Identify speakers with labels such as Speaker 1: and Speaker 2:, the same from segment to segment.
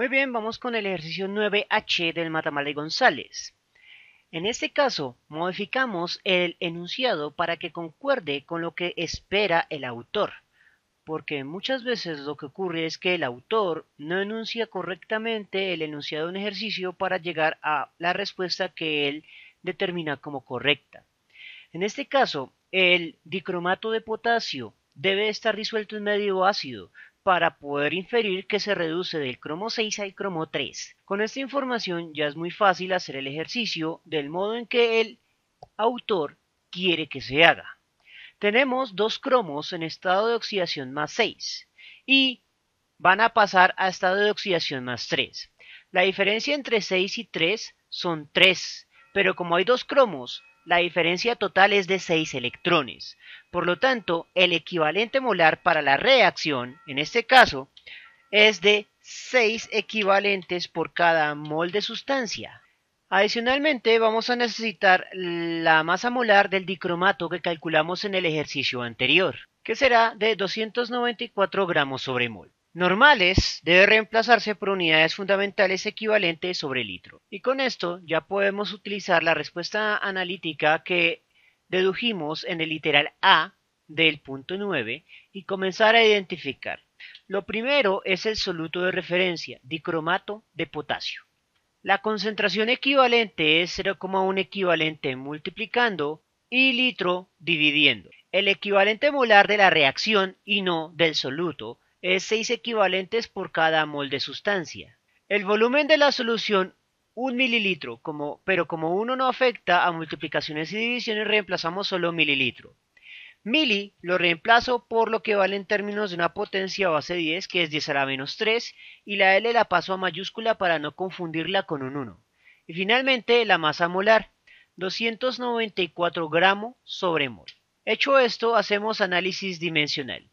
Speaker 1: Muy bien, vamos con el ejercicio 9H del Matamala González. En este caso, modificamos el enunciado para que concuerde con lo que espera el autor, porque muchas veces lo que ocurre es que el autor no enuncia correctamente el enunciado en un ejercicio para llegar a la respuesta que él determina como correcta. En este caso, el dicromato de potasio debe estar disuelto en medio ácido, para poder inferir que se reduce del cromo 6 al cromo 3. Con esta información ya es muy fácil hacer el ejercicio del modo en que el autor quiere que se haga. Tenemos dos cromos en estado de oxidación más 6 y van a pasar a estado de oxidación más 3. La diferencia entre 6 y 3 son 3, pero como hay dos cromos la diferencia total es de 6 electrones. Por lo tanto, el equivalente molar para la reacción, en este caso, es de 6 equivalentes por cada mol de sustancia. Adicionalmente, vamos a necesitar la masa molar del dicromato que calculamos en el ejercicio anterior, que será de 294 gramos sobre mol normales debe reemplazarse por unidades fundamentales equivalentes sobre litro. Y con esto ya podemos utilizar la respuesta analítica que dedujimos en el literal A del punto 9 y comenzar a identificar. Lo primero es el soluto de referencia, dicromato de potasio. La concentración equivalente es 0,1 equivalente multiplicando y litro dividiendo. El equivalente molar de la reacción y no del soluto es 6 equivalentes por cada mol de sustancia. El volumen de la solución 1 mililitro, pero como 1 no afecta a multiplicaciones y divisiones, reemplazamos solo mililitro. Mili lo reemplazo por lo que vale en términos de una potencia base 10, que es 10 a la menos 3, y la L la paso a mayúscula para no confundirla con un 1. Y finalmente la masa molar, 294 gramos sobre mol. Hecho esto, hacemos análisis dimensional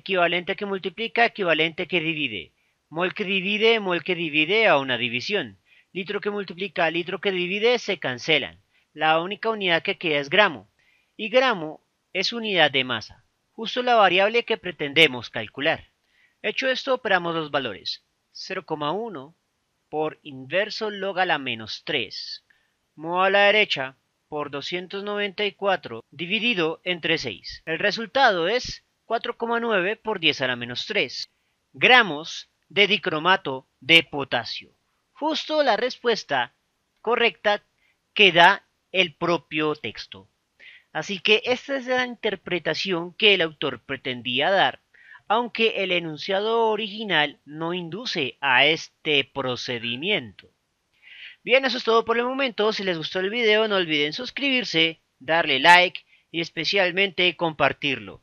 Speaker 1: equivalente que multiplica, equivalente que divide. Mol que divide, mol que divide a una división. Litro que multiplica, litro que divide se cancelan. La única unidad que queda es gramo. Y gramo es unidad de masa, justo la variable que pretendemos calcular. Hecho esto, operamos los valores. 0,1 por inverso log a la menos 3. mueve a la derecha por 294 dividido entre 6. El resultado es 4,9 por 10 a la menos 3 gramos de dicromato de potasio. Justo la respuesta correcta que da el propio texto. Así que esta es la interpretación que el autor pretendía dar, aunque el enunciado original no induce a este procedimiento. Bien, eso es todo por el momento. Si les gustó el video no olviden suscribirse, darle like y especialmente compartirlo.